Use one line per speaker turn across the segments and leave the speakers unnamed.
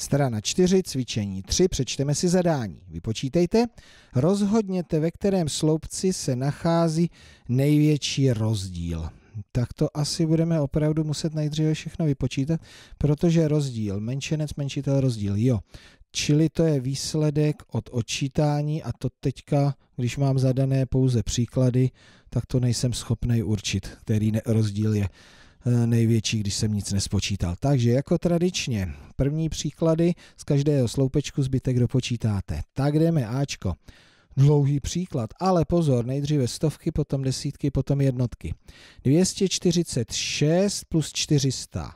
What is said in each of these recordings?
Strana 4, cvičení 3, přečteme si zadání. Vypočítejte, rozhodněte, ve kterém sloupci se nachází největší rozdíl. Tak to asi budeme opravdu muset nejdříve všechno vypočítat, protože rozdíl, menšenec, menšitel, rozdíl, jo. Čili to je výsledek od odčítání a to teďka, když mám zadané pouze příklady, tak to nejsem schopný určit, který rozdíl je. Eh, největší, když jsem nic nespočítal. Takže jako tradičně, první příklady z každého sloupečku zbytek dopočítáte. Tak jdeme Ačko. Dlouhý příklad, ale pozor, nejdříve stovky, potom desítky, potom jednotky. 246 plus 400.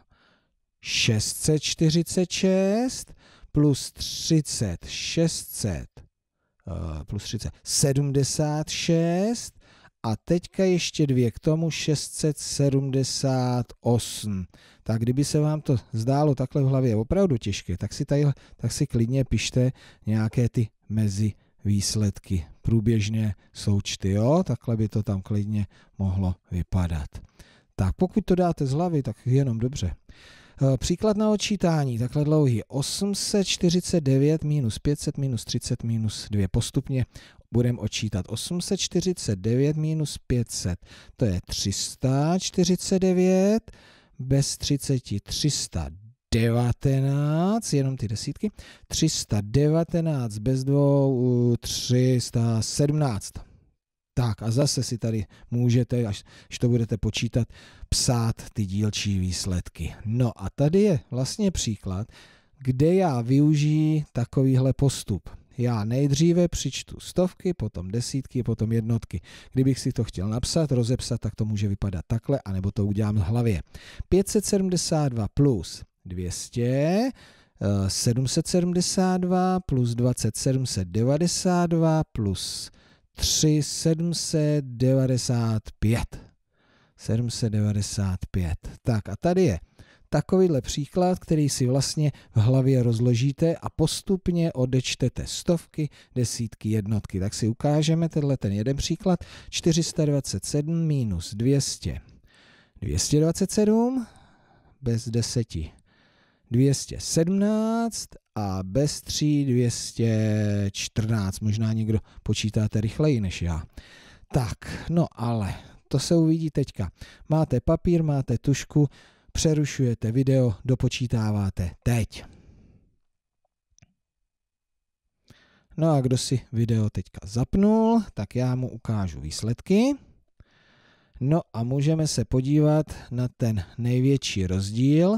646 plus 30, 600, eh, plus 30, 76 a teďka ještě dvě k tomu 678. Tak kdyby se vám to zdálo takhle v hlavě opravdu těžké, tak si, tady, tak si klidně pište nějaké ty mezi výsledky. Průběžně součty, jo? Takhle by to tam klidně mohlo vypadat. Tak pokud to dáte z hlavy, tak jenom dobře. Eh, příklad na odčítání, takhle dlouhý, 849 minus 500 minus 30 minus 2. Postupně budeme odčítat 849 minus 500, to je 349, bez 30 319, jenom ty desítky, 319 bez dvou 317. Eh, tak a zase si tady můžete, až, až to budete počítat, psát ty dílčí výsledky. No a tady je vlastně příklad, kde já využiji takovýhle postup. Já nejdříve přičtu stovky, potom desítky, potom jednotky. Kdybych si to chtěl napsat, rozepsat, tak to může vypadat takhle, anebo to udělám v hlavě. 572 plus 200 772 eh, plus 20, 792 plus 3 795. 795. Tak a tady je takovýhle příklad, který si vlastně v hlavě rozložíte a postupně odečtete stovky, desítky, jednotky. Tak si ukážeme tenhle ten jeden příklad. 427 minus 200. 227 bez deseti. 217 a bez 3 214. Možná někdo počítáte rychleji než já. Tak, no ale to se uvidí teďka. Máte papír, máte tušku, přerušujete video, dopočítáváte teď. No a kdo si video teďka zapnul, tak já mu ukážu výsledky. No a můžeme se podívat na ten největší rozdíl,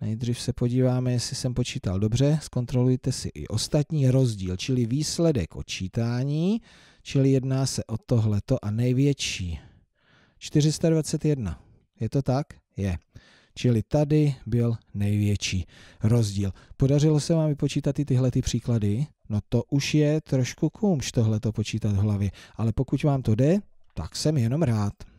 Nejdřív se podíváme, jestli jsem počítal dobře. Zkontrolujte si i ostatní rozdíl, čili výsledek očítání, čili jedná se o tohleto a největší. 421. Je to tak? Je. Čili tady byl největší rozdíl. Podařilo se vám vypočítat i tyhle ty příklady? No to už je trošku kumš tohleto počítat v hlavě, ale pokud vám to jde, tak jsem jenom rád.